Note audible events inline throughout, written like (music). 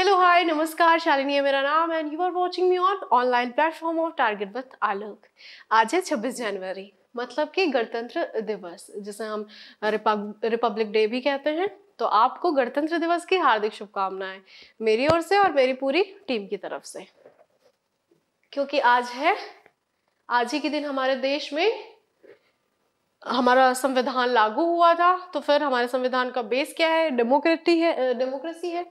hello hi नमस्कार शालिनी है मेरा नाम and you are watching me on online platform of Target with Alok आज है छब्बीस जनवरी मतलब कि गणतंत्र दिवस जिसे हम रिपब्लिक डे भी कहते हैं तो आपको गणतंत्र दिवस की हार्दिक शुभकामनाएं मेरी ओर से और मेरी पूरी टीम की तरफ से क्योंकि आज है आज ही के दिन हमारे देश में हमारा संविधान लागू हुआ था तो फिर हमारे संविधान का बेस क्या है डेमोक्रेटी है डेमोक्रेसी है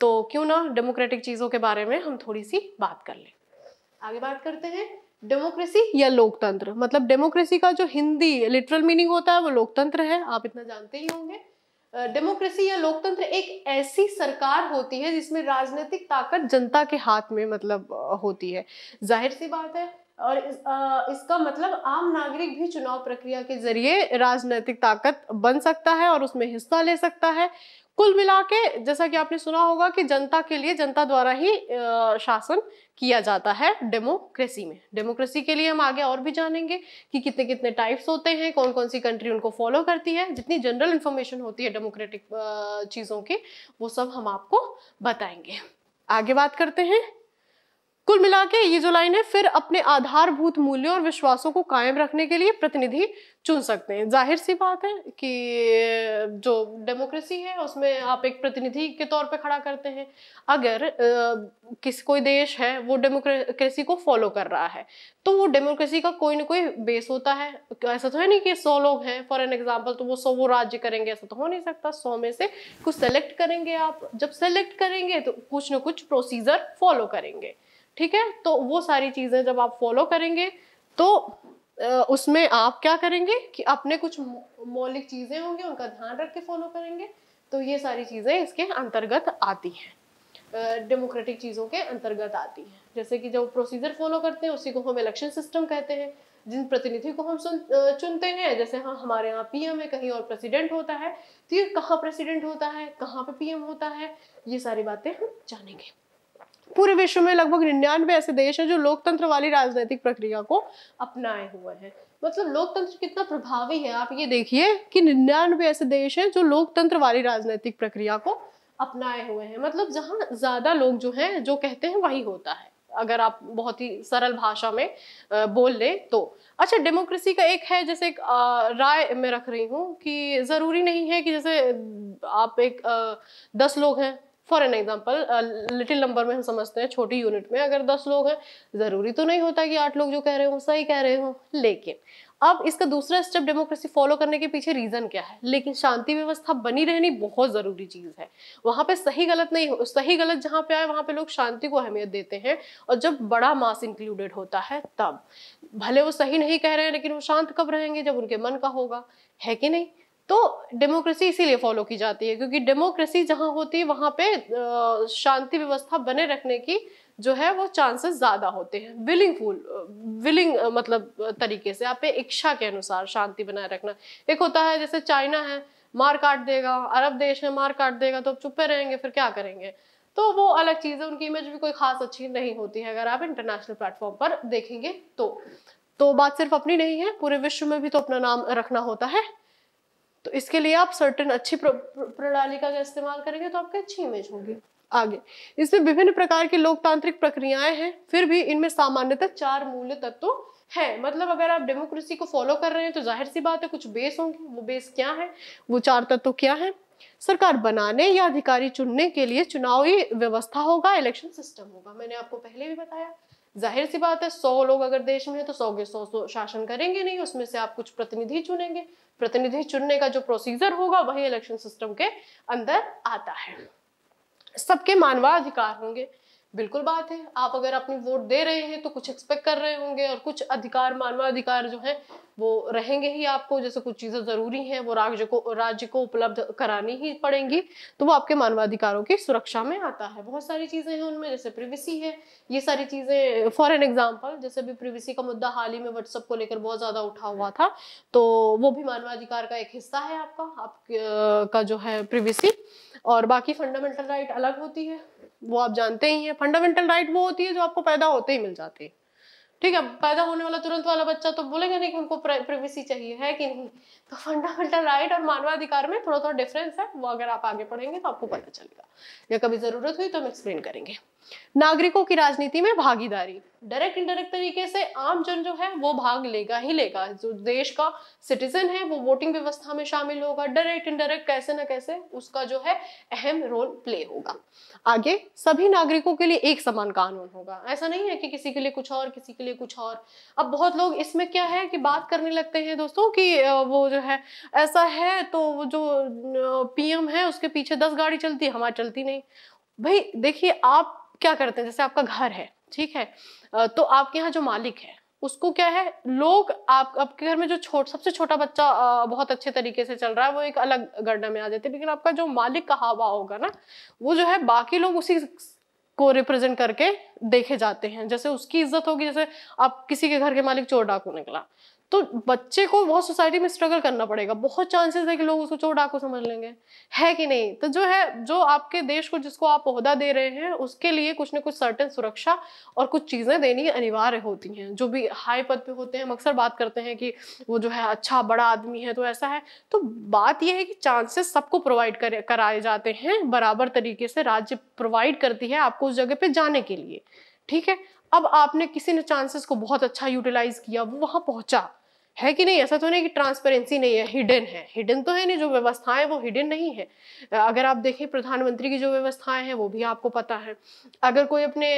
तो क्यों ना डेमोक्रेटिक चीज़ों के बारे में हम थोड़ी सी बात कर लें आगे बात करते हैं डेमोक्रेसी या लोकतंत्र मतलब डेमोक्रेसी का जो हिंदी लिटरल मीनिंग होता है वो लोकतंत्र है आप इतना जानते ही होंगे डेमोक्रेसी या लोकतंत्र एक ऐसी सरकार होती है जिसमें राजनीतिक ताकत जनता के हाथ में मतलब होती है जाहिर सी बात है और इस, आ, इसका मतलब आम नागरिक भी चुनाव प्रक्रिया के जरिए राजनीतिक ताकत बन सकता है और उसमें हिस्सा ले सकता है कुल मिला के जैसा कि आपने सुना होगा कि जनता के लिए जनता द्वारा ही शासन किया जाता है डेमोक्रेसी में डेमोक्रेसी के लिए हम आगे और भी जानेंगे कि कितने कितने टाइप्स होते हैं कौन कौन सी कंट्री उनको फॉलो करती है जितनी जनरल इन्फॉर्मेशन होती है डेमोक्रेटिक चीज़ों की वो सब हम आपको बताएंगे आगे बात करते हैं कुल मिला के ये जो लाइन है फिर अपने आधारभूत मूल्यों और विश्वासों को कायम रखने के लिए प्रतिनिधि चुन सकते हैं जाहिर सी बात है कि जो डेमोक्रेसी है उसमें आप एक प्रतिनिधि के तौर पे खड़ा करते हैं अगर किस कोई देश है वो डेमोक्रेसी को फॉलो कर रहा है तो वो डेमोक्रेसी का कोई ना कोई बेस होता है ऐसा तो है नहीं कि सौ लोग हैं फॉर एन एग्जाम्पल तो वो सौ वो राज्य करेंगे ऐसा तो हो नहीं सकता सौ में से कुछ सेलेक्ट करेंगे आप जब सेलेक्ट करेंगे तो कुछ ना कुछ प्रोसीजर फॉलो करेंगे ठीक है तो वो सारी चीज़ें जब आप फॉलो करेंगे तो उसमें आप क्या करेंगे कि अपने कुछ मौलिक चीज़ें होंगी उनका ध्यान रख के फॉलो करेंगे तो ये सारी चीज़ें इसके अंतर्गत आती हैं डेमोक्रेटिक चीज़ों के अंतर्गत आती हैं जैसे कि जो प्रोसीजर फॉलो करते हैं उसी को हम इलेक्शन सिस्टम कहते हैं जिन प्रतिनिधि को हम सुन चुनते हैं जैसे हाँ हमारे यहाँ पीएम है कहीं और प्रेसिडेंट होता है तो ये कहाँ प्रेसिडेंट होता है कहाँ पे पीएम होता है ये सारी बातें हम जानेंगे पूरे विश्व में लगभग निन्यानवे ऐसे देश हैं जो लोकतंत्र वाली राजनीतिक प्रक्रिया को अपनाए हुए हैं मतलब लोकतंत्र कितना प्रभावी है आप ये देखिए कि निन्यानवे ऐसे देश हैं जो लोकतंत्र वाली राजनीतिक प्रक्रिया को अपनाए हुए हैं मतलब जहाँ ज़्यादा लोग जो हैं जो कहते हैं वही होता है अगर आप बहुत ही सरल भाषा में बोल लें तो अच्छा डेमोक्रेसी का एक है जैसे एक राय मैं रख रही हूँ कि ज़रूरी नहीं है कि जैसे आप एक दस लोग हैं for an example little number में हम समझते हैं छोटी यूनिट में अगर दस लोग हैं ज़रूरी तो नहीं होता कि आठ लोग जो कह रहे हो सही कह रहे हो लेकिन अब इसका दूसरा स्टेप डेमोक्रेसी फॉलो करने के पीछे रीज़न क्या है लेकिन शांति व्यवस्था बनी रहनी बहुत ज़रूरी चीज़ है वहाँ पे सही गलत नहीं हो सही गलत जहाँ पे आए वहाँ पे लोग शांति को अहमियत देते हैं और जब बड़ा मास इंक्लूडेड होता है तब भले वो सही नहीं कह रहे हैं लेकिन वो शांत कब रहेंगे जब उनके मन का होगा है कि नहीं तो डेमोक्रेसी इसीलिए फॉलो की जाती है क्योंकि डेमोक्रेसी जहाँ होती है वहाँ पे शांति व्यवस्था बने रखने की जो है वो चांसेस ज़्यादा होते हैं विलिंग फूल विलिंग मतलब तरीके से आप इच्छा के अनुसार शांति बनाए रखना एक होता है जैसे चाइना है मार काट देगा अरब देश है मार काट देगा तो आप चुप पे रहेंगे फिर क्या करेंगे तो वो अलग चीज़ है उनकी इमेज भी कोई खास अच्छी नहीं होती है अगर आप इंटरनेशनल प्लेटफॉर्म पर देखेंगे तो तो बात सिर्फ अपनी नहीं है पूरे विश्व में भी तो अपना नाम रखना होता है तो इसके लिए आप सर्टन अच्छी प्रणाली का इस्तेमाल करेंगे तो आपकी अच्छी इमेज होगी आगे इसमें विभिन्न प्रकार की लोकतांत्रिक प्रक्रियाएं हैं फिर भी इनमें सामान्यतः चार मूल्य तत्व तो हैं मतलब अगर आप डेमोक्रेसी को फॉलो कर रहे हैं तो जाहिर सी बात है कुछ बेस होंगे वो बेस क्या है वो चार तत्व तो क्या है सरकार बनाने या अधिकारी चुनने के लिए चुनावी व्यवस्था होगा इलेक्शन सिस्टम होगा मैंने आपको पहले भी बताया जाहिर सी बात है सौ लोग अगर देश में है तो सौ के सौ सौ शासन करेंगे नहीं उसमें से आप कुछ प्रतिनिधि चुनेंगे प्रतिनिधि चुनने का जो प्रोसीजर होगा वही इलेक्शन सिस्टम के अंदर आता है सबके मानवाधिकार होंगे बिल्कुल बात है आप अगर अपनी वोट दे रहे हैं तो कुछ एक्सपेक्ट कर रहे होंगे और कुछ अधिकार मानवाधिकार जो है वो रहेंगे ही आपको जैसे कुछ चीज़ें ज़रूरी हैं वो राज्य को राज्य को उपलब्ध करानी ही पड़ेंगी तो वो आपके मानवाधिकारों की सुरक्षा में आता है बहुत सारी चीज़ें हैं उनमें जैसे प्रिवेसी है ये सारी चीज़ें फॉर एन एग्जाम्पल जैसे भी प्रिवेसी का मुद्दा हाल ही में व्हाट्सअप को लेकर बहुत ज़्यादा उठा हुआ था तो वो भी मानवाधिकार का एक हिस्सा है आपका आपका जो है प्रिवेसी और बाकी फंडामेंटल राइट अलग होती है वो आप जानते ही हैं फंडामेंटल राइट वो होती है जो आपको पैदा होते ही मिल जाते हैं ठीक है पैदा होने वाला तुरंत वाला बच्चा तो बोलेगा नहीं कि उनको प्राइवेसी चाहिए है कि नहीं तो फंडामेंटल राइट और मानवाधिकार में थोड़ा थोड़ा डिफरेंस है वो अगर आप आगे पढ़ेंगे तो आपको पता चलेगा या कभी ज़रूरत हुई तो हम एक्सप्लेन करेंगे नागरिकों की राजनीति में भागीदारी डायरेक्ट इनडायरेक्ट तरीके से आम जन जो है वो भाग लेगा ही लेगा जो देश का सिटीजन है वो वोटिंग व्यवस्था में शामिल होगा डायरेक्ट इनडायरेक्ट कैसे ना कैसे उसका जो है अहम रोल प्ले होगा आगे सभी नागरिकों के लिए एक समान कानून होगा ऐसा नहीं है कि किसी के लिए कुछ और किसी के लिए कुछ और अब बहुत लोग इसमें क्या है कि बात करने लगते हैं दोस्तों की वो जो है ऐसा है तो जो पी है उसके पीछे दस गाड़ी चलती हमारी चलती नहीं भाई देखिए आप क्या करते हैं जैसे आपका घर है ठीक है तो आपके यहाँ जो मालिक है उसको क्या है लोग आप आपके घर में जो छोट सबसे छोटा बच्चा बहुत अच्छे तरीके से चल रहा है वो एक अलग गड्ढा में आ जाते हैं लेकिन आपका जो मालिक का हवा होगा ना वो जो है बाकी लोग उसी को रिप्रेजेंट करके देखे जाते हैं जैसे उसकी इज्जत होगी जैसे आप किसी के घर के मालिक चोर डाकू निकला तो बच्चे को बहुत सोसाइटी में स्ट्रगल करना पड़ेगा बहुत चांसेस है कि लोग उसको चोट आपको समझ लेंगे है कि नहीं तो जो है जो आपके देश को जिसको आप अहदा दे रहे हैं उसके लिए कुछ ना कुछ सर्टन सुरक्षा और कुछ चीज़ें देनी अनिवार्य होती हैं जो भी हाई पद पे होते हैं हम अक्सर बात करते हैं कि वो जो है अच्छा बड़ा आदमी है तो ऐसा है तो बात यह है कि चांसेस सबको प्रोवाइड कराए जाते हैं बराबर तरीके से राज्य प्रोवाइड करती है आपको उस जगह पर जाने के लिए ठीक है अब आपने किसी ने चांसेस को बहुत अच्छा यूटिलाइज किया वो वहाँ पहुँचा है कि नहीं ऐसा तो नहीं कि ट्रांसपेरेंसी नहीं है हिडन है हिडन तो है नहीं जो व्यवस्थाएं वो हिडन नहीं है अगर आप देखें प्रधानमंत्री की जो व्यवस्थाएं हैं वो भी आपको पता है अगर कोई अपने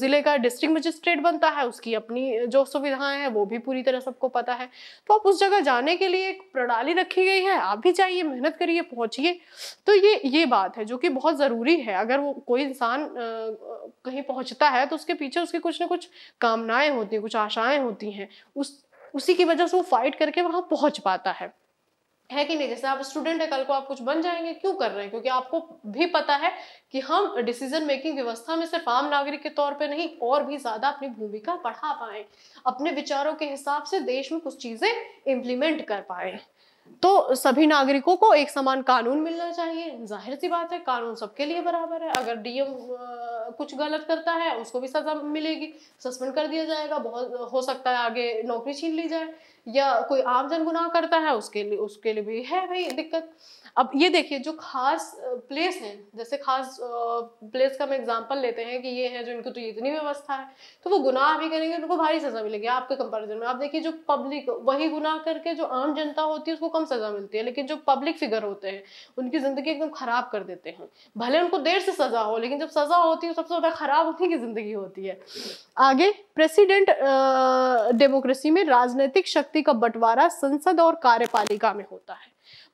ज़िले का डिस्ट्रिक्ट मजिस्ट्रेट बनता है उसकी अपनी जो सुविधाएं हैं वो भी पूरी तरह सबको पता है तो आप उस जगह जाने के लिए एक प्रणाली रखी गई है आप भी जाइए मेहनत करिए पहुँचिए तो ये ये बात है जो कि बहुत ज़रूरी है अगर वो कोई इंसान कहीं पहुँचता है तो उसके पीछे उसकी कुछ ना कुछ कामनाएँ होती हैं कुछ आशाएँ होती हैं उस उसी की वजह से वो फाइट करके वहां पहुंच पाता है है कि नहीं जैसे आप स्टूडेंट है कल को आप कुछ बन जाएंगे क्यों कर रहे हैं क्योंकि आपको भी पता है कि हम डिसीजन मेकिंग व्यवस्था में सिर्फ आम नागरिक के तौर पे नहीं और भी ज़्यादा अपनी भूमिका बढ़ा पाए अपने विचारों के हिसाब से देश में कुछ चीज़ें इम्प्लीमेंट कर पाए तो सभी नागरिकों को एक समान कानून मिलना चाहिए जाहिर सी बात है कानून सबके लिए बराबर है अगर डीएम कुछ गलत करता है उसको भी सज़ा मिलेगी सस्पेंड कर दिया जाएगा बहुत हो सकता है आगे नौकरी छीन ली जाए या कोई आम जन गुनाह करता है उसके लिए उसके लिए भी है भाई दिक्कत अब ये देखिए जो खास प्लेस हैं जैसे खास प्लेस का हम एग्जांपल लेते हैं कि ये है जो इनको तो इतनी व्यवस्था है तो वो गुनाह भी करेंगे उनको भारी सज़ा मिलेगी आपके कंपैरिजन में आप देखिए जो पब्लिक वही गुनाह करके जो आम जनता होती है उसको कम सज़ा मिलती है लेकिन जो पब्लिक फिगर होते हैं उनकी ज़िंदगी एकदम ख़राब कर देते हैं भले उनको देर से सज़ा हो लेकिन जब सज़ा होती जो सबसे ज़्यादा ख़राब उन्हीं की ज़िंदगी होती है आगे प्रेसिडेंट डेमोक्रेसी में राजनीतिक शक्ति का बंटवारा संसद और कार्यपालिका में होता है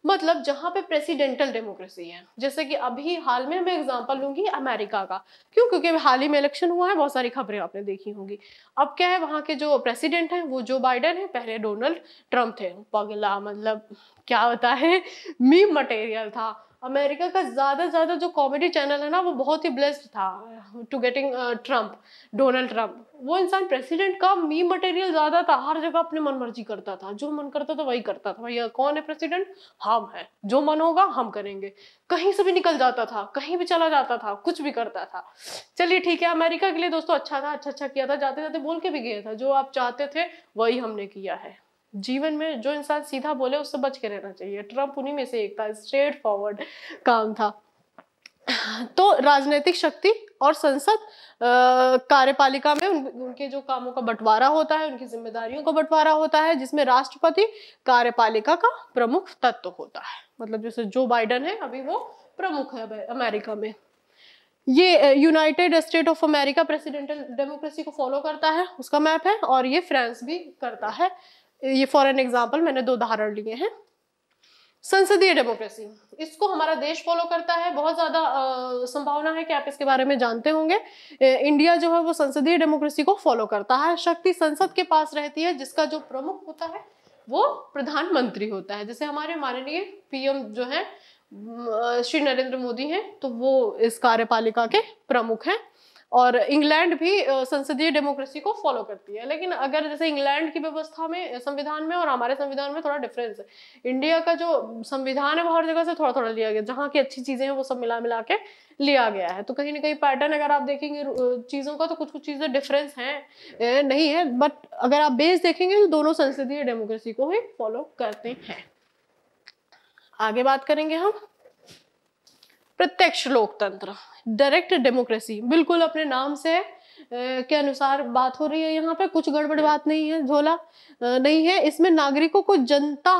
मतलब जहां पे प्रेसिडेंटल डेमोक्रेसी है जैसे कि अभी हाल में मैं एग्जांपल लूंगी अमेरिका का क्यों क्योंकि हाल ही में इलेक्शन हुआ है बहुत सारी खबरें आपने देखी होंगी अब क्या है वहां के जो प्रेसिडेंट हैं वो जो बाइडन है पहले डोनाल्ड ट्रंप थे पगला मतलब क्या होता है मी मटेरियल था अमेरिका का ज़्यादा से ज़्यादा जो कॉमेडी चैनल है ना वो बहुत ही ब्लेस्ड था to getting Trump Donald Trump वो इंसान प्रेसिडेंट का मी मटेरियल ज़्यादा था हर जगह अपने मन मर्जी करता था जो मन करता था वही करता था भैया कौन है प्रेसिडेंट हम हैं जो मन होगा हम करेंगे कहीं से भी निकल जाता था कहीं भी चला जाता था कुछ भी करता था चलिए ठीक है अमेरिका के लिए दोस्तों अच्छा था अच्छा अच्छा किया था जाते जाते बोल के भी गया था जो आप चाहते थे वही हमने किया है जीवन में जो इंसान सीधा बोले उससे बच के रहना चाहिए ट्रम्प उन्हीं में से एक था स्ट्रेट फॉरवर्ड काम था तो राजनीतिक शक्ति और संसद कार्यपालिका में उन, उनके जो कामों का बंटवारा होता है उनकी जिम्मेदारियों का बंटवारा होता है जिसमें राष्ट्रपति कार्यपालिका का प्रमुख तत्व होता है मतलब जैसे जो बाइडन है अभी वो प्रमुख है अमेरिका में ये United State of America presidential democracy को फॉलो करता है उसका मैप है और ये फ्रांस भी करता है ये फॉर एन एग्जाम्पल मैंने दो उदाहरण लिए हैं संसदीय डेमोक्रेसी इसको हमारा देश फॉलो करता है बहुत ज़्यादा संभावना है कि आप इसके बारे में जानते होंगे इंडिया जो है वो संसदीय डेमोक्रेसी को फॉलो करता है शक्ति संसद के पास रहती है जिसका जो प्रमुख होता है वो प्रधानमंत्री होता है जैसे हमारे माननीय पीएम जो है श्री नरेंद्र मोदी हैं तो वो इस कार्यपालिका के प्रमुख हैं और इंग्लैंड भी संसदीय डेमोक्रेसी को फॉलो करती है लेकिन अगर जैसे इंग्लैंड की व्यवस्था में संविधान में और हमारे संविधान में थोड़ा डिफरेंस है इंडिया का जो संविधान है वो हर जगह से थोड़ा थोड़ा लिया गया जहाँ की अच्छी चीज़ें हैं वो सब मिला मिला के लिया गया है तो कहीं ना कहीं पैटर्न अगर आप देखेंगे चीज़ों का तो कुछ कुछ चीज़ें डिफरेंस हैं नहीं है बट अगर आप बेस देखेंगे तो दोनों संसदीय डेमोक्रेसी को ही फॉलो करते हैं आगे बात करेंगे हम प्रत्यक्ष लोकतंत्र डायरेक्ट डेमोक्रेसी बिल्कुल अपने नाम से के अनुसार बात हो रही है यहाँ पे कुछ गड़बड़ बात नहीं है झोला नहीं है इसमें नागरिकों को जनता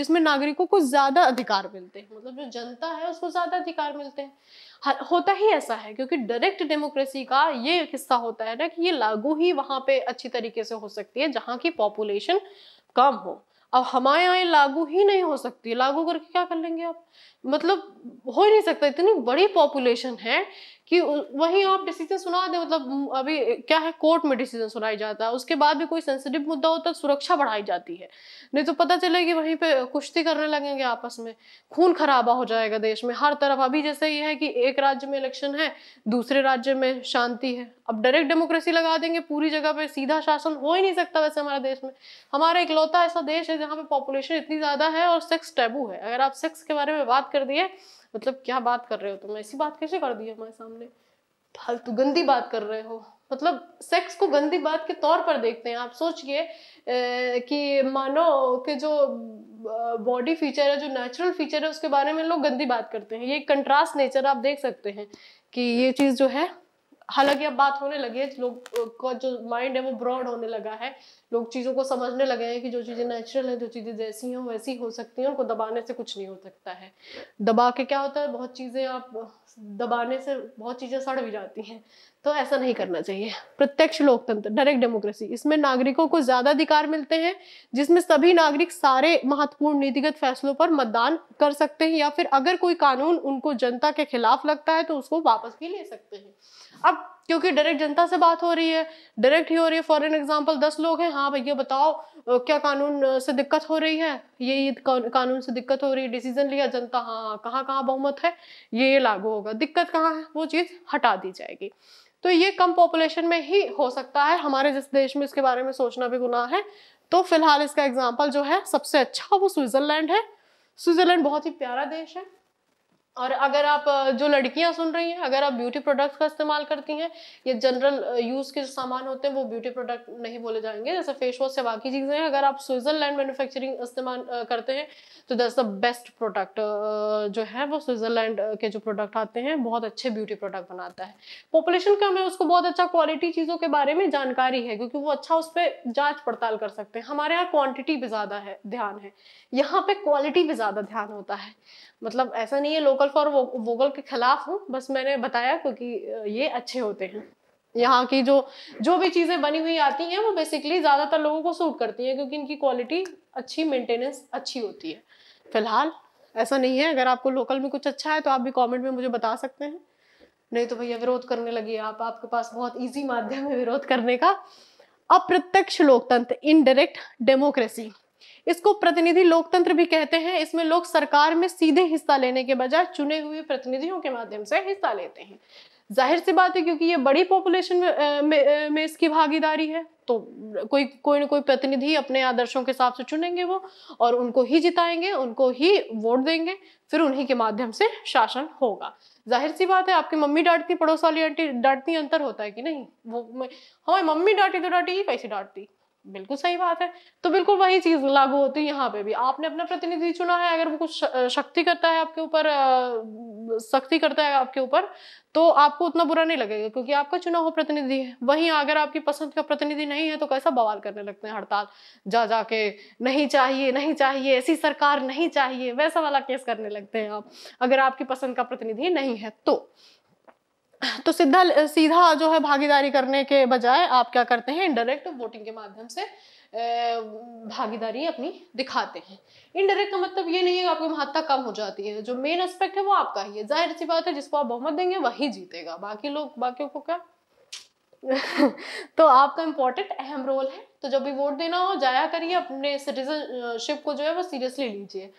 जिसमें नागरिकों को ज्यादा अधिकार मिलते हैं मतलब जो जनता है उसको ज्यादा अधिकार मिलते हैं होता ही ऐसा है क्योंकि डायरेक्ट डेमोक्रेसी का ये हिस्सा होता है ना कि ये लागू ही वहां पे अच्छी तरीके से हो सकती है जहाँ की पॉपुलेशन कम हो अब हमारे यहाँ लागू ही नहीं हो सकती लागू करके क्या कर लेंगे आप मतलब हो ही नहीं सकता इतनी बड़ी पॉपुलेशन है कि वहीं आप डिसीजन सुना दें मतलब अभी क्या है कोर्ट में डिसीजन सुनाया जाता है उसके बाद भी कोई सेंसिटिव मुद्दा होता है तो सुरक्षा बढ़ाई जाती है नहीं तो पता चलेगी वहीं पे कुश्ती करने लगेंगे आपस में खून खराबा हो जाएगा देश में हर तरफ अभी जैसे ये है कि एक राज्य में इलेक्शन है दूसरे राज्य में शांति है अब डायरेक्ट डेमोक्रेसी लगा देंगे पूरी जगह पर सीधा शासन हो ही नहीं सकता वैसे हमारे देश में हमारा इकलौता ऐसा देश है जहाँ पे पॉपुलेशन इतनी ज़्यादा है और सेक्स टैबू है अगर आप सेक्स के बारे में बात कर दिए मतलब क्या बात कर रहे हो तुम ऐसी बात कैसे कर दी हमारे सामने फालतू गंदी बात कर रहे हो मतलब सेक्स को गंदी बात के तौर पर देखते हैं आप सोचिए कि मानो के जो बॉडी फीचर है जो नेचुरल फीचर है उसके बारे में लोग गंदी बात करते हैं ये कंट्रास्ट नेचर आप देख सकते हैं कि ये चीज़ जो है हालांकि अब बात होने लगी है लोग का जो माइंड है वो ब्रॉड होने लगा है लोग चीज़ों को समझने लगे हैं कि जो चीज़ें नेचुरल हैं जो चीज़ें जैसी हैं वैसी हो सकती हैं उनको दबाने से कुछ नहीं हो सकता है दबा के क्या होता है बहुत चीज़ें आप दबाने से बहुत चीज़ें सड़ भी जाती हैं तो ऐसा नहीं करना चाहिए प्रत्यक्ष लोकतंत्र डायरेक्ट डेमोक्रेसी इसमें नागरिकों को ज़्यादा अधिकार मिलते हैं जिसमें सभी नागरिक सारे महत्वपूर्ण नीतिगत फैसलों पर मतदान कर सकते हैं या फिर अगर कोई कानून उनको जनता के खिलाफ लगता है तो उसको वापस भी ले सकते हैं अब क्योंकि डायरेक्ट जनता से बात हो रही है डायरेक्ट ही हो रही है फॉर एन एग्जाम्पल दस लोग हैं हाँ भैया बताओ क्या कानून से दिक्कत हो रही है ये कानून से दिक्कत हो रही है डिसीजन लिया जनता हाँ हाँ कहाँ कहाँ बहुमत है ये ये लागू होगा दिक्कत कहाँ है वो चीज़ हटा दी जाएगी तो ये कम पॉपुलेशन में ही हो सकता है हमारे जिस देश में इसके बारे में सोचना भी गुनाह है तो फिलहाल इसका एग्जाम्पल जो है सबसे अच्छा वो स्विट्ज़रलैंड है स्विट्ज़रलैंड बहुत ही प्यारा देश है और अगर आप जो लड़कियां सुन रही हैं अगर आप ब्यूटी प्रोडक्ट्स का इस्तेमाल करती हैं ये जनरल यूज़ के जो सामान होते हैं वो ब्यूटी प्रोडक्ट नहीं बोले जाएंगे जैसे फेस वॉश से बाकी चीज़ें हैं अगर आप स्विट्ज़रलैंड मैन्युफैक्चरिंग इस्तेमाल करते हैं तो दैट्स द बेस्ट प्रोडक्ट जो है वो स्विट्ज़रलैंड के जो प्रोडक्ट आते हैं बहुत अच्छे ब्यूटी प्रोडक्ट बनाता है पॉपुलेशन कम है उसको बहुत अच्छा क्वालिटी चीज़ों के बारे में जानकारी है क्योंकि वो अच्छा उस पर जाँच पड़ताल कर सकते हैं हमारे यहाँ क्वान्टिटी पे ज़्यादा है ध्यान है यहाँ पे क्वालिटी पे ज़्यादा ध्यान होता है मतलब ऐसा नहीं है लोकल वोकल फॉर वोकल के खिलाफ हूँ बस मैंने बताया क्योंकि ये अच्छे होते हैं यहाँ की जो जो भी चीज़ें बनी हुई आती हैं वो बेसिकली ज़्यादातर लोगों को सूट करती हैं क्योंकि इनकी क्वालिटी अच्छी मेंटेनेंस अच्छी होती है फिलहाल ऐसा नहीं है अगर आपको लोकल में कुछ अच्छा है तो आप भी कमेंट में मुझे बता सकते हैं नहीं तो भैया विरोध करने लगी आप आपके पास बहुत इजी माध्यम है विरोध करने का अप्रत्यक्ष लोकतंत्र इनडायरेक्ट डेमोक्रेसी इसको प्रतिनिधि लोकतंत्र भी कहते हैं इसमें लोग सरकार में सीधे हिस्सा लेने के बजाय चुने हुए प्रतिनिधियों के माध्यम से हिस्सा लेते हैं जाहिर सी बात है क्योंकि ये बड़ी पॉपुलेशन में, इसकी भागीदारी है तो कोई कोई ना कोई प्रतिनिधि अपने आदर्शों के हिसाब से चुनेंगे वो और उनको ही जिताएंगे उनको ही वोट देंगे फिर उन्हीं के माध्यम से शासन होगा जाहिर सी बात है आपकी मम्मी डांटती पड़ोस वाली आंटी डांटती अंतर होता है कि नहीं वो हमारी मम्मी डांटी तो डांटी ही कैसी डांटती बिल्कुल सही बात है तो बिल्कुल वही चीज लागू होती है यहाँ पे भी आपने अपना प्रतिनिधि चुना है अगर वो कुछ शक्ति करता है आपके ऊपर सख्ती करता है आपके ऊपर तो आपको उतना बुरा नहीं लगेगा क्योंकि आपका चुना हुआ प्रतिनिधि है वहीं अगर आपकी पसंद का प्रतिनिधि नहीं है तो कैसा बवाल करने लगते हैं हड़ताल जा जाके नहीं चाहिए नहीं चाहिए ऐसी सरकार नहीं चाहिए वैसा वाला केस करने लगते हैं आप अगर आपकी पसंद का प्रतिनिधि नहीं है तो तो सीधा सीधा जो है भागीदारी करने के बजाय आप क्या करते हैं इनडायरेक्ट वोटिंग के माध्यम से भागीदारी अपनी दिखाते हैं इनडायरेक्ट का मतलब ये नहीं है कि आपकी महत्ता कम हो जाती है जो मेन एस्पेक्ट है वो आपका ही है जाहिर सी बात है जिसको आप बहुमत देंगे वही जीतेगा बाकी लोग बाकियों को क्या (laughs) तो आपका इम्पोर्टेंट अहम रोल है तो जब भी वोट देना हो जाया करिए अपने सिटीजनशिप को जो है वो सीरियसली लीजिए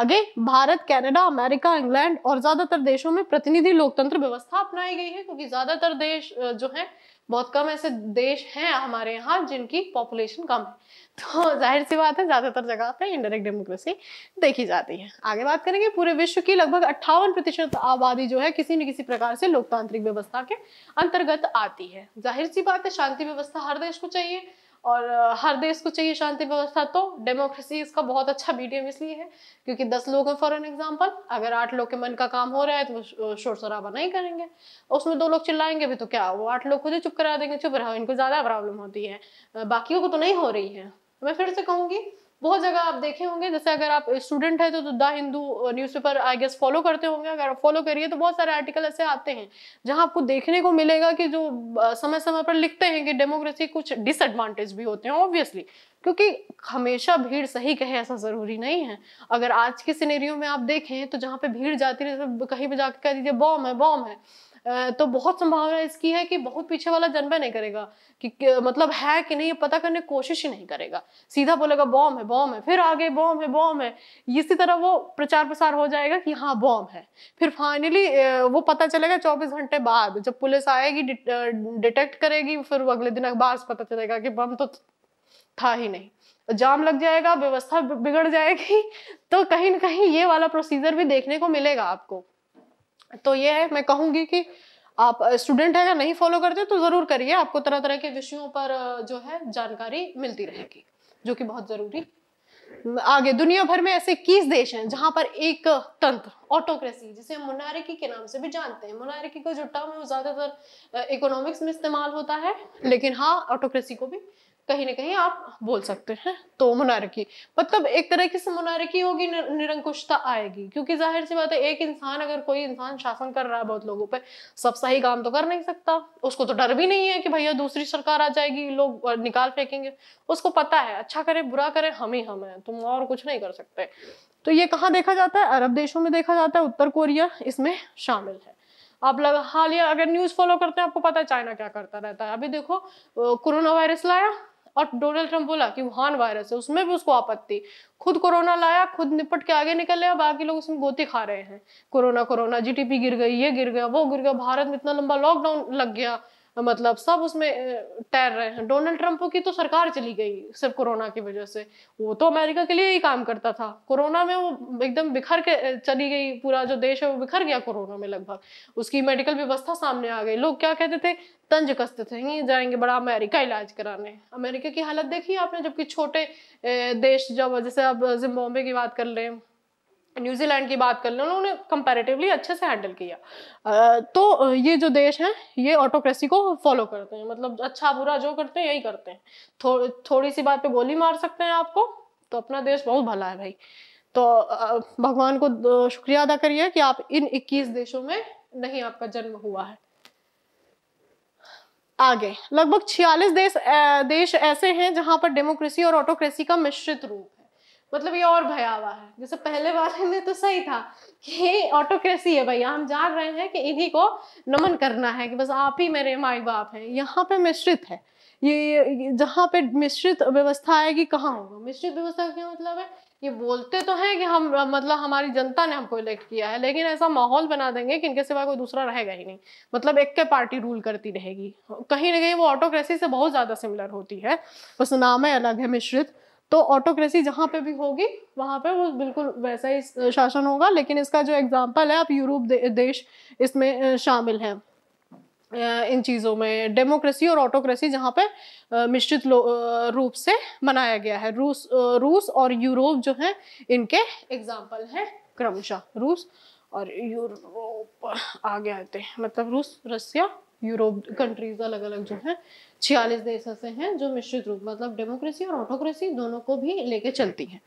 आगे भारत कनाडा अमेरिका इंग्लैंड और ज़्यादातर देशों में प्रतिनिधि लोकतंत्र व्यवस्था अपनाई गई है क्योंकि ज़्यादातर देश जो है बहुत कम ऐसे देश हैं हमारे यहाँ जिनकी पॉपुलेशन कम है तो जाहिर सी बात है ज़्यादातर जगह पे इनडायरेक्ट डेमोक्रेसी देखी जाती है आगे बात करेंगे पूरे विश्व की लगभग अट्ठावन प्रतिशत आबादी जो है किसी न किसी प्रकार से लोकतांत्रिक व्यवस्था के अंतर्गत आती है जाहिर सी बात है शांति व्यवस्था हर देश को चाहिए और हर देश को चाहिए शांति व्यवस्था तो डेमोक्रेसी इसका बहुत अच्छा मीडियम इसलिए है क्योंकि दस लोग हैं फॉर एन एग्जाम्पल अगर आठ लोग के मन का काम हो रहा है तो वो शोर शराबा नहीं करेंगे उसमें दो लोग चिल्लाएंगे भी तो क्या वो आठ लोग खुद ही चुप करा देंगे चुप रहो इनको ज़्यादा प्रॉब्लम होती है बाकियों को तो नहीं हो रही है मैं फिर से कहूँगी बहुत जगह आप देखे होंगे जैसे अगर आप स्टूडेंट है तो the Hindu newspaper I guess follow करते होंगे अगर आप फॉलो करिए तो बहुत सारे आर्टिकल ऐसे आते हैं जहां आपको देखने को मिलेगा कि जो समय समय पर लिखते हैं कि डेमोक्रेसी कुछ डिसएडवांटेज भी होते हैं ऑब्वियसली क्योंकि हमेशा भीड़ सही कहे ऐसा ज़रूरी नहीं है अगर आज के सिनेरियो में आप देखें तो जहाँ पे भीड़ जाती है तो कहीं पर जाकर कह दीजिए बॉम है बॉम है तो बहुत संभावना इसकी है कि बहुत पीछे वाला जनबे नहीं करेगा कि मतलब है कि नहीं पता करने कोशिश ही नहीं करेगा सीधा बोलेगा बॉम है बॉम है फिर आगे बॉम है बॉम है इसी तरह वो प्रचार प्रसार हो जाएगा कि हाँ बॉम्ब है फिर फाइनली वो पता चलेगा चौबीस घंटे बाद जब पुलिस आएगी डिटेक्ट करेगी फिर अगले दिन अखबार से पता चलेगा कि बम तो था ही नहीं जाम लग जाएगा व्यवस्था बिगड़ जाएगी (laughs) तो कहीं ना कहीं ये वाला प्रोसीजर भी देखने को मिलेगा आपको तो ये है मैं कहूँगी कि आप स्टूडेंट है या नहीं फॉलो करते तो ज़रूर करिए आपको तरह तरह के विषयों पर जो है जानकारी मिलती रहेगी जो कि बहुत ज़रूरी आगे दुनिया भर में ऐसे किस देश हैं जहां पर एक तंत्र ऑटोक्रेसी जिसे मोनारिकी के नाम से भी जानते हैं मोनारिकी का जो टर्म है वो ज़्यादातर इकोनॉमिक्स में इस्तेमाल होता है लेकिन हाँ ऑटोक्रेसी को भी कहीं ना कहीं आप बोल सकते हैं तो मोनारकी मतलब एक तरह से मोनारकी होगी निरंकुशता आएगी क्योंकि जाहिर सी बात है एक इंसान अगर कोई इंसान शासन कर रहा है बहुत लोगों पर सब सही काम तो कर नहीं सकता उसको तो डर भी नहीं है कि भैया दूसरी सरकार आ जाएगी लोग निकाल फेंकेंगे उसको पता है अच्छा करे बुरा करे हम ही हम हैं तुम और कुछ नहीं कर सकते तो ये कहाँ देखा जाता है अरब देशों में देखा जाता है उत्तर कोरिया इसमें शामिल है आप लग हालिया अगर न्यूज़ फॉलो करते हैं आपको पता है चाइना क्या करता रहता है अभी देखो कोरोना वायरस लाया और डोनाल्ड ट्रंप बोला कि वुहान वायरस है उसमें भी उसको आपत्ति खुद कोरोना लाया खुद निपट के आगे निकल लिया बाकी लोग उसमें गोते खा रहे हैं कोरोना कोरोना जीडीपी गिर गई ये गिर गया वो गिर गया भारत में इतना लंबा लॉकडाउन लग गया मतलब सब उसमें तैर रहे हैं डोनाल्ड ट्रंप की तो सरकार चली गई सिर्फ कोरोना की वजह से वो तो अमेरिका के लिए ही काम करता था कोरोना में वो एकदम बिखर के चली गई पूरा जो देश है वो बिखर गया कोरोना में लगभग उसकी मेडिकल व्यवस्था सामने आ गई लोग क्या कहते थे तंज कसते थे ही जाएंगे बड़ा अमेरिका इलाज कराने अमेरिका की हालत देखी आपने जबकि छोटे देश जब जैसे अब जिम्बाब्वे की बात कर रहे हैं न्यूजीलैंड की बात कर लें उन्होंने कंपैरेटिवली अच्छे से हैंडल किया तो ये जो देश हैं ये ऑटोक्रेसी को फॉलो करते हैं मतलब अच्छा बुरा जो करते हैं यही करते हैं थो, थोड़ी सी बात पे गोली मार सकते हैं आपको तो अपना देश बहुत भला है भाई तो भगवान को शुक्रिया अदा करिए कि आप इन 21 देशों में नहीं आपका जन्म हुआ है आगे लगभग 46 देश देश ऐसे हैं जहां पर डेमोक्रेसी और ऑटोक्रेसी का मिश्रित रूप मतलब ये और भयावह है जैसे पहले वाले में तो सही था कि ऑटोक्रेसी है भैया हम जान रहे हैं कि इन्हीं को नमन करना है कि बस आप ही मेरे माई बाप हैं यहाँ पे मिश्रित है ये जहाँ पे मिश्रित व्यवस्था आएगी कहाँ होगा मिश्रित व्यवस्था क्या मतलब है ये बोलते तो हैं कि हम मतलब हमारी जनता ने हमको इलेक्ट किया है लेकिन ऐसा माहौल बना देंगे कि इनके सिवा कोई दूसरा रहेगा ही नहीं मतलब एक के पार्टी रूल करती रहेगी कहीं ना कहीं वो ऑटोक्रेसी से बहुत ज़्यादा सिमिलर होती है बस नाम है अलग है मिश्रित तो ऑटोक्रेसी जहाँ पे भी होगी वहाँ पे वो बिल्कुल वैसा ही शासन होगा लेकिन इसका जो एग्जाम्पल है आप यूरोप दे, देश इसमें शामिल हैं इन चीज़ों में डेमोक्रेसी और ऑटोक्रेसी जहाँ पे मिश्रित रूप से मनाया गया है रूस रूस और यूरोप जो है इनके एग्जाम्पल हैं क्रमशः रूस और यूरोप आगे आते हैं मतलब रूस रसिया यूरोप कंट्रीज अलग अलग जो है छियालीस देश ऐसे हैं जो मिश्रित रूप मतलब डेमोक्रेसी और ऑटोक्रेसी दोनों को भी लेके चलती हैं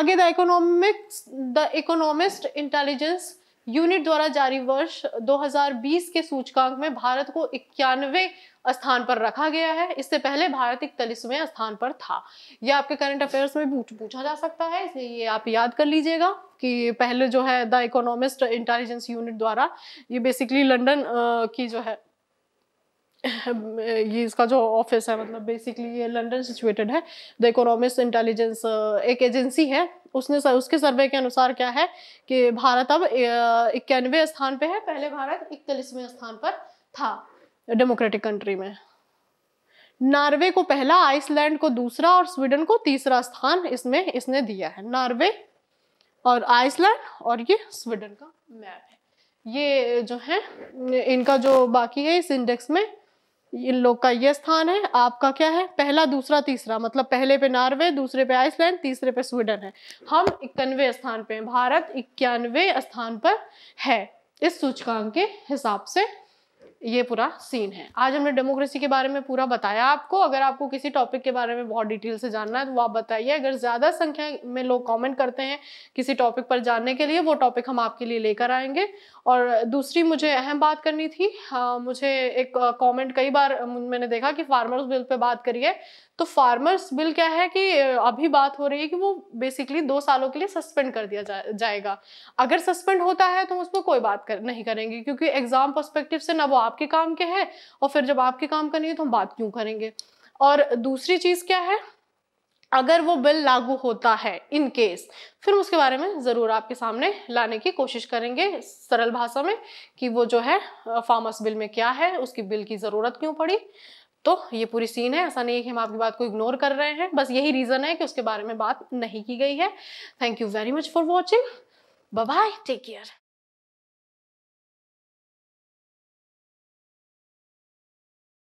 आगे the economics the economist intelligence unit द्वारा जारी वर्ष 2020 के सूचकांक में भारत को इक्यानवे स्थान पर रखा गया है इससे पहले भारत इकतालीसवें स्थान पर था यह आपके करंट अफेयर्स में पूछा जा सकता है इसलिए ये आप याद कर लीजिएगा कि पहले जो है द इकोनॉमिस्ट इंटेलिजेंस यूनिट द्वारा ये बेसिकली लंदन की जो है (laughs) ये इसका जो ऑफिस है मतलब बेसिकली ये लंदन सिचुएटेड है द इकोनॉमिक इंटेलिजेंस एक एजेंसी है उसने सर, उसके सर्वे के अनुसार क्या है कि भारत अब इक्यानवे स्थान पे है पहले भारत इकतालीसवें स्थान पर था डेमोक्रेटिक कंट्री में नॉर्वे को पहला आइसलैंड को दूसरा और स्वीडन को तीसरा स्थान इसमें इसने दिया है नॉर्वे और आइसलैंड और ये स्वीडन का मैप है ये जो है इनका जो बाकी है इस इंडेक्स में इन लोग का ये स्थान है आपका क्या है पहला दूसरा तीसरा मतलब पहले पे नॉर्वे दूसरे पे आइसलैंड तीसरे पे स्वीडन है हम इक्यानवे स्थान पे हैं भारत इक्यानवे स्थान पर है इस सूचकांक के हिसाब से ये पूरा सीन है आज हमने डेमोक्रेसी के बारे में पूरा बताया आपको अगर आपको किसी टॉपिक के बारे में बहुत डिटेल से जानना है तो आप बताइए अगर ज़्यादा संख्या में लोग कमेंट करते हैं किसी टॉपिक पर जानने के लिए वो टॉपिक हम आपके लिए लेकर आएंगे और दूसरी मुझे अहम बात करनी थी आ, हाँ, मुझे एक कॉमेंट कई बार मैंने देखा कि फार्मर्स बिल पे बात करिए तो फार्मर्स बिल क्या है कि अभी बात हो रही है कि वो बेसिकली दो सालों के लिए सस्पेंड कर दिया जा, जाएगा अगर सस्पेंड होता है तो उस पर कोई बात कर, नहीं करेंगे क्योंकि एग्जाम परस्पेक्टिव से ना वो आपके काम के हैं और फिर जब आपके काम करनी है तो हम बात क्यों करेंगे और दूसरी चीज़ क्या है अगर वो बिल लागू होता है इन केस फिर उसके बारे में ज़रूर आपके सामने लाने की कोशिश करेंगे सरल भाषा में कि वो जो है फार्मर्स बिल में क्या है उसकी बिल की ज़रूरत क्यों पड़ी तो ये पूरी सीन है ऐसा नहीं है कि हम आपकी बात को इग्नोर कर रहे हैं बस यही रीज़न है कि उसके बारे में बात नहीं की गई है thank you very much for watching bye take care